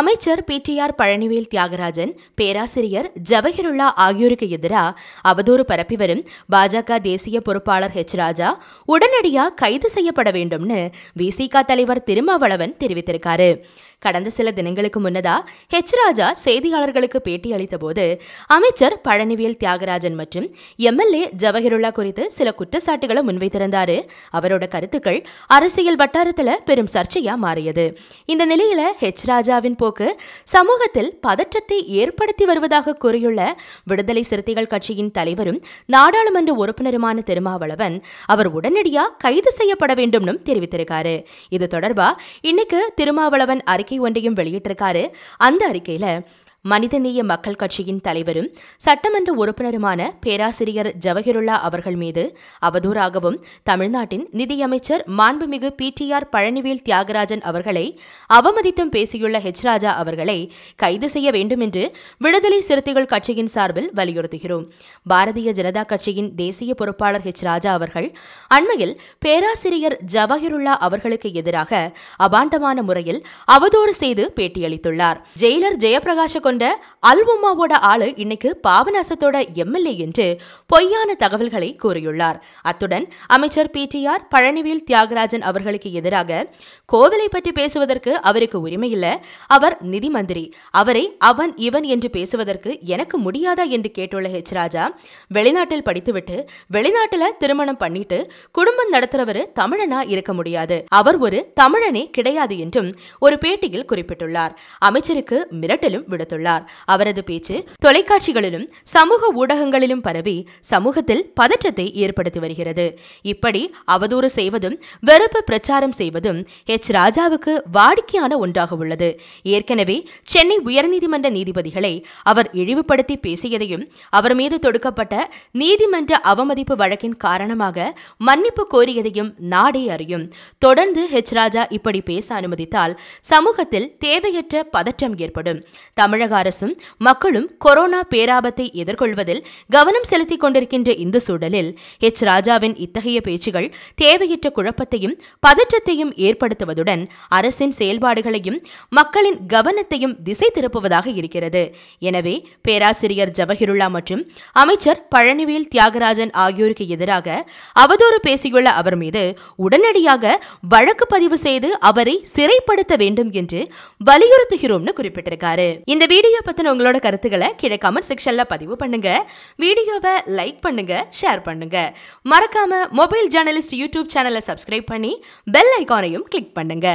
அமைச்சர் P T R Palanivel Thiagarajan பேராசிரியர் ஜவஹிருல்லா ஆகியோருக்கு எதிராக அவதூறு பரப்பி வரும் பாஜக தேசிய பொறுப்பாளர் ஹெச் ராஜா உடனடியாக கைது செய்யப்பட வேண்டும்னு விசிக தலைவர் திருமாவளவன் தெரிவித்திருக்காரு கடந்த சில தினங்களுக்கு முன்னதா ஹெச் ராஜா செய்தியாளர்களுக்கு பேட்டி அளித்த போது அமைச்சர் பழனிவேல் தியாகராஜன் மற்றும் எம்எல்ஏ ஜவஹிருல்லா குறித்து சில குற்றச்சாட்டுகளை முன்வைத்திருந்தார் அவரோட கருத்துக்கள் அரசியல் வட்டாரத்தில் பெரும் சர்ச்சையா மாறியது இந்த நிலையில ஹெச் ராஜாவின் போக்கு சமூகத்தில் பதற்றத்தை ஏற்படுத்தி வருவதாக கூறியுள்ள விடுதலை சிறுத்தைகள் கட்சியின் தலைவரும் நாடாளுமன்ற உறுப்பினருமான திருமாவளவன் அவர் உடனடியாக கைது செய்யப்பட வேண்டும் தெரிவித்திருக்காரு இது தொடர்பா இன்னைக்கு திருமாவளவன் அறிக்கை அறிக்கை ஒன்றையும் வெளியிட்டிருக்காரு அந்த அறிக்கையில மனிதநேய மக்கள் கட்சியின் தலைவரும் சட்டமன்ற உறுப்பினருமான பேராசிரியர் ஜவஹிருல்லா அவர்கள் மீது அவதூறாகவும் தமிழ்நாட்டின் நிதியமைச்சர் மாண்புமிகு P T R Palanivel Thiagarajan அவர்களை அவமதித்தும் பேசியுள்ள ஹெச் ராஜா அவர்களை கைது செய்ய வேண்டும் என்று விடுதலை சிறுத்தைகள் கட்சியின் சார்பில் வலியுறுத்துகிறோம் பாரதிய ஜனதா கட்சியின் தேசிய பொறுப்பாளர் ஹெச் ராஜா அவர்கள் அண்மையில் பேராசிரியர் ஜவஹிருல்லா அவர்களுக்கு எதிராக அபாண்டமான முறையில் அவதூறு செய்து பேட்டியளித்துள்ளார் ஜெயிலர் ஜெயபிரகாஷ கொண்ட அல்வுமாவோட ஆளு இன்னைக்கு பாபநாசத்தோட எம்எல்ஏ என்று பொய்யான தகவல்களை கூறியுள்ளார் அத்துடன் அமைச்சர் P T R Palanivel Thiagarajan அவர்களுக்கு எதிராக கோவிலை பற்றி பேசுவதற்கு அவருக்கு உரிமையில்லை அவர் நிதி மந்திரி அவரை அவன் இவன் என்று பேசுவதற்கு எனக்கு முடியாதா என்று கேட்டுள்ள ஹெச் ராஜா வெளிநாட்டில் படித்துவிட்டு வெளிநாட்டில் திருமணம் பண்ணிட்டு குடும்பம் நடத்துறவரு தமிழனா இருக்க முடியாது அவர் ஒரு தமிழனே கிடையாது என்றும் ஒரு பேட்டியில் குறிப்பிட்டுள்ளார் அமைச்சருக்கு மிரட்டலும் விடுத்துள்ளார் தெரிவித்துள்ளார் அவரது பேச்சு தொலைக்காட்சிகளிலும் சமூக ஊடகங்களிலும் பரவி சமூகத்தில் பதற்றத்தை ஏற்படுத்தி வருகிறது இப்படி அவதூறு செய்வதும் வெறுப்பு பிரச்சாரம் செய்வதும் எச் ராஜாவுக்கு வாடிக்கையான ஒன்றாக உள்ளது ஏற்கனவே சென்னை உயர்நீதிமன்ற நீதிபதிகளை அவர் இழிவுபடுத்தி பேசியதையும் அவர் மீது தொடுக்கப்பட்ட நீதிமன்ற அவமதிப்பு வழக்கின் காரணமாக மன்னிப்பு கோரியதையும் நாடே அறியும் தொடர்ந்து ஹெச் ராஜா இப்படி பேச அனுமதித்தால் சமூகத்தில் தேவையற்ற பதற்றம் ஏற்படும் தமிழக தமிழக அரசும் மக்களும் கொரோனா பேராபத்தை எதிர்கொள்வதில் கவனம் செலுத்திக் கொண்டிருக்கின்ற இந்த சூழலில் எச் ராஜாவின் இத்தகைய பேச்சுகள் தேவையற்ற குழப்பத்தையும் பதற்றத்தையும் ஏற்படுத்துவதுடன் அரசின் செயல்பாடுகளையும் மக்களின் கவனத்தையும் திசை திருப்புவதாக இருக்கிறது எனவே பேராசிரியர் ஜவஹிருல்லா மற்றும் அமைச்சர் பழனிவேல் தியாகராஜன் ஆகியோருக்கு எதிராக அவதூறு பேசியுள்ள அவர் மீது உடனடியாக வழக்கு பதிவு செய்து அவரை சிறைப்படுத்த வேண்டும் என்று வலியுறுத்துகிறோம்னு குறிப்பிட்டிருக்காரு இந்த வீடியோ பற்றின உங்களோட கருத்துக்களை கீழே கமெண்ட் செக்ஷனில் பதிவு பண்ணுங்க வீடியோவை லைக் பண்ணுங்க ஷேர் பண்ணுங்க மறக்காம மொபைல் ஜேர்னலிஸ்ட் யூடியூப் சேனலை சப்ஸ்கிரைப் பண்ணி பெல் ஐக்கானையும் கிளிக் பண்ணுங்க